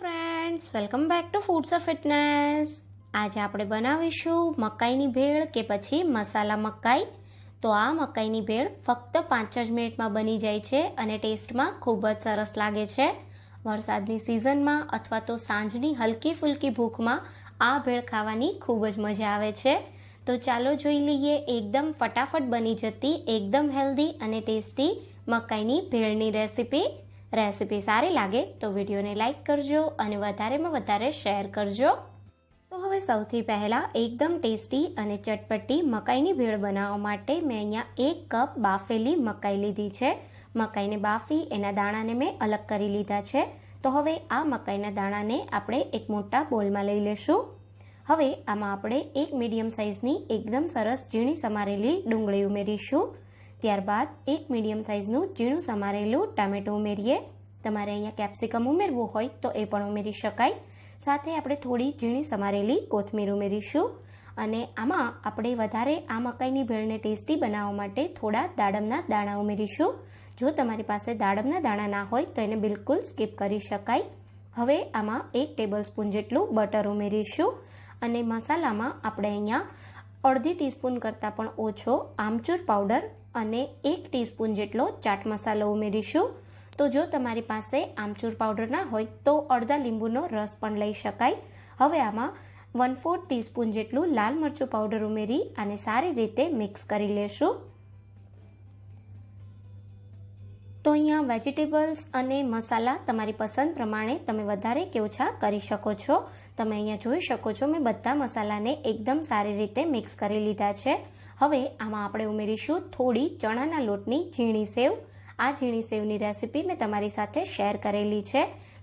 friends welcome back to foods of fitness આજે આપણે બનાવીશું મકાઈની ભેળ કે પછી મસાલા મકાઈ તો આ મકાઈની ભેળ ફક્ત પાંચ જ મિનિટમાં બની જાય છે અને ટેસ્ટમાં ખૂબ જ સરસ લાગે છે વરસાદની સિઝનમાં અથવા તો સાંજની હલકી ફૂલકી ભૂખમાં આ ભેળ ખાવાની ખૂબ જ મજા આવે છે તો ચાલો જોઈ લઈએ એકદમ ફટાફટ બની જતી એકદમ હેલ્ધી અને ટેસ્ટી મકાઈની ભેળની રેસીપી રેસિપી સારી લાગે તો વિડીયોને લાઇક કરજો અને વધારેમાં વધારે શેર કરજો તો હવે સૌથી પહેલાં એકદમ ટેસ્ટી અને ચટપટી મકાઈની ભેળ બનાવવા માટે મેં અહીંયા એક કપ બાફેલી મકાઈ લીધી છે મકાઈને બાફી એના દાણાને મેં અલગ કરી લીધા છે તો હવે આ મકાઈના દાણાને આપણે એક મોટા બોલમાં લઈ લેશું હવે આમાં આપણે એક મીડિયમ સાઇઝની એકદમ સરસ ઝીણી સમારેલી ડુંગળી ઉમેરીશું ત્યારબાદ એક મીડિયમ સાઇઝનું ઝીણું સમારેલું ટામેટું ઉમેરીએ તમારે અહીંયા કેપ્સિકમ ઉમેરવું હોય તો એ પણ ઉમેરી શકાય સાથે આપણે થોડી ઝીણી સમારેલી કોથમીર ઉમેરીશું અને આમાં આપણે વધારે આ મકાઈની ભેળને ટેસ્ટી બનાવવા માટે થોડા દાડમના દાણા ઉમેરીશું જો તમારી પાસે દાડમના દાણા ના હોય તો એને બિલકુલ સ્કીપ કરી શકાય હવે આમાં એક ટેબલસ્પૂન જેટલું બટર ઉમેરીશું અને મસાલામાં આપણે અહીંયા અડધી ટીસ્પૂન કરતાં પણ ઓછો આમચૂર પાવડર અને એક ટીસ્પૂન જેટલો ચાટ મસાલો ઉમેરીશું તો જો તમારી પાસે આમચૂર પાવડર ના હોય તો અડધા લીંબુનો રસ પણ લઈ શકાય હવે આમાં વન ફોર્થ ટીસ્પૂન જેટલું લાલ મરચું પાવડર ઉમેરી અને સારી રીતે મિક્સ કરી લેશું તો અહીંયા વેજીટેબલ્સ અને મસાલા તમારી પસંદ પ્રમાણે તમે વધારે કે ઓછા કરી શકો છો તમે અહીંયા જોઈ શકો છો મેં બધા મસાલાને એકદમ સારી રીતે મિક્સ કરી લીધા છે હવે આમાં આપણે ઉમેરીશું થોડી ચણાના લોટની ઝીણી સેવ આ ઝીણી સેવની રેસીપી મેં તમારી સાથે શેર કરેલી છે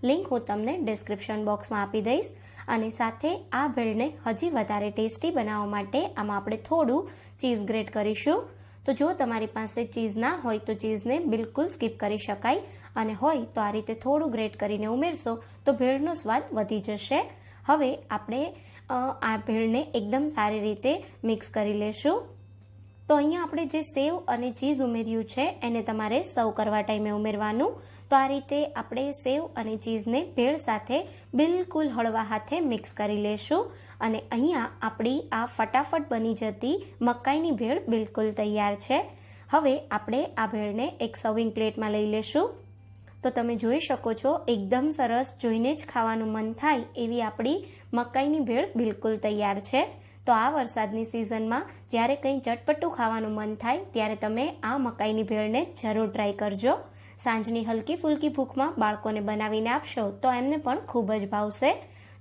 લિંક હું તમને ડિસ્ક્રિપ્શન બોક્સમાં આપી દઈશ અને સાથે આ ભેળને હજી વધારે ટેસ્ટી બનાવવા માટે આમાં આપણે થોડું ચીઝ ગ્રેટ કરીશું તો જો તમારી પાસે ચીઝ ના હોય તો ચીઝને બિલકુલ સ્કીપ કરી શકાય અને હોય તો આ રીતે થોડું ગ્રેટ કરીને ઉમેરશો તો ભેળનો સ્વાદ વધી જશે હવે આપણે આ ભેળને એકદમ સારી રીતે મિક્સ કરી લેશું તો અહીંયા આપણે જે સેવ અને ચીઝ ઉમેર્યું છે એને તમારે સર્વ કરવા ટાઈમે ઉમેરવાનું તો આ રીતે આપણે સેવ અને ચીઝને ભેળ સાથે બિલકુલ હળવા હાથે મિક્સ કરી લેશું અને અહીંયા આપણી આ ફટાફટ બની જતી મકાઈની ભેળ બિલકુલ તૈયાર છે હવે આપણે આ ભેળને એક સર્વિંગ પ્લેટમાં લઈ લેશું તો તમે જોઈ શકો છો એકદમ સરસ જોઈને જ ખાવાનું મન થાય એવી આપણી મકાઈની ભેળ બિલકુલ તૈયાર છે તો આ વરસાદની સિઝનમાં જ્યારે કંઈ ચટપટું ખાવાનું મન થાય ત્યારે તમે આ મકાઈની ભેળને જરૂર ટ્રાય કરજો સાંજની હલકી ફૂલકી ભૂખમાં બાળકોને બનાવીને આપશો તો એમને પણ ખૂબ જ ભાવશે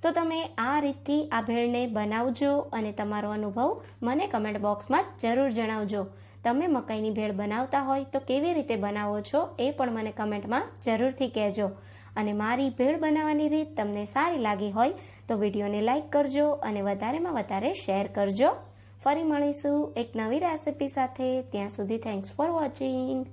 તો તમે આ રીતથી આ ભેળને બનાવજો અને તમારો અનુભવ મને કમેન્ટ બોક્સમાં જરૂર જણાવજો તમે મકાઈની ભેળ બનાવતા હોય તો કેવી રીતે બનાવો છો એ પણ મને કમેન્ટમાં જરૂરથી કહેજો અને મારી ભેળ બનાવવાની રીત તમને સારી લાગી હોય તો વિડીયોને લાઇક કરજો અને વધારેમાં વધારે શેર કરજો ફરી મળીશું એક નવી રેસીપી સાથે ત્યાં સુધી થેન્ક્સ ફોર વોચિંગ